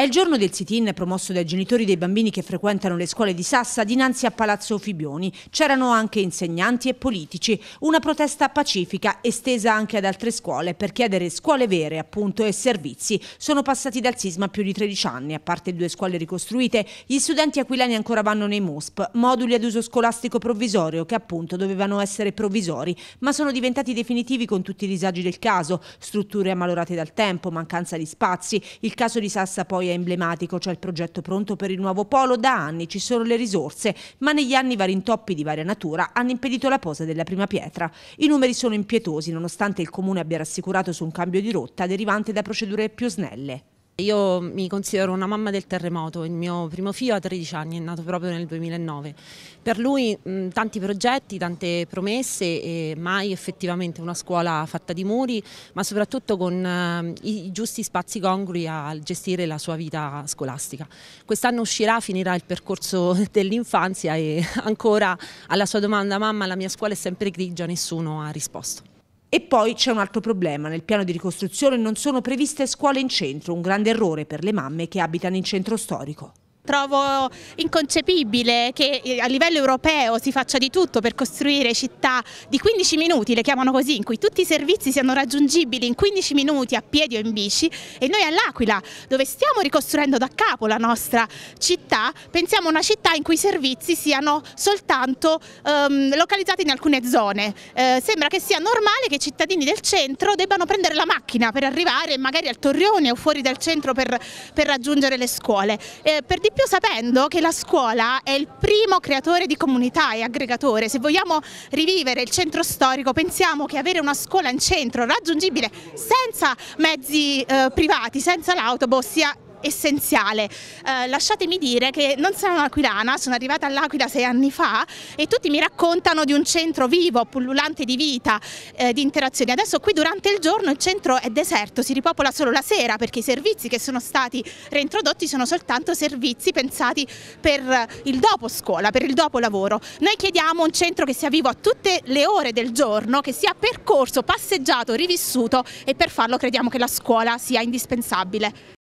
È il giorno del sit-in promosso dai genitori dei bambini che frequentano le scuole di Sassa dinanzi a Palazzo Fibioni. C'erano anche insegnanti e politici. Una protesta pacifica estesa anche ad altre scuole per chiedere scuole vere appunto e servizi. Sono passati dal sisma più di 13 anni. A parte due scuole ricostruite, gli studenti aquilani ancora vanno nei MUSP, moduli ad uso scolastico provvisorio che appunto dovevano essere provvisori, ma sono diventati definitivi con tutti i disagi del caso. Strutture ammalorate dal tempo, mancanza di spazi. Il caso di Sassa poi è emblematico, c'è cioè il progetto pronto per il nuovo polo, da anni ci sono le risorse, ma negli anni vari intoppi di varia natura hanno impedito la posa della prima pietra. I numeri sono impietosi nonostante il comune abbia rassicurato su un cambio di rotta derivante da procedure più snelle. Io mi considero una mamma del terremoto, il mio primo figlio ha 13 anni, è nato proprio nel 2009. Per lui mh, tanti progetti, tante promesse e mai effettivamente una scuola fatta di muri, ma soprattutto con eh, i giusti spazi congrui a gestire la sua vita scolastica. Quest'anno uscirà, finirà il percorso dell'infanzia e ancora alla sua domanda mamma la mia scuola è sempre grigia, nessuno ha risposto. E poi c'è un altro problema, nel piano di ricostruzione non sono previste scuole in centro, un grande errore per le mamme che abitano in centro storico. Trovo inconcepibile che eh, a livello europeo si faccia di tutto per costruire città di 15 minuti, le chiamano così, in cui tutti i servizi siano raggiungibili in 15 minuti a piedi o in bici e noi all'Aquila, dove stiamo ricostruendo da capo la nostra città, pensiamo a una città in cui i servizi siano soltanto ehm, localizzati in alcune zone. Eh, sembra che sia normale che i cittadini del centro debbano prendere la macchina per arrivare magari al Torrione o fuori dal centro per, per raggiungere le scuole. Eh, per di più sapendo che la scuola è il primo creatore di comunità e aggregatore. Se vogliamo rivivere il centro storico pensiamo che avere una scuola in centro raggiungibile senza mezzi eh, privati, senza l'autobus sia essenziale. Eh, lasciatemi dire che non sono un'aquilana, sono arrivata all'Aquila sei anni fa e tutti mi raccontano di un centro vivo, pullulante di vita, eh, di interazioni. Adesso qui durante il giorno il centro è deserto, si ripopola solo la sera perché i servizi che sono stati reintrodotti sono soltanto servizi pensati per il dopo scuola, per il dopo lavoro. Noi chiediamo un centro che sia vivo a tutte le ore del giorno, che sia percorso, passeggiato, rivissuto e per farlo crediamo che la scuola sia indispensabile.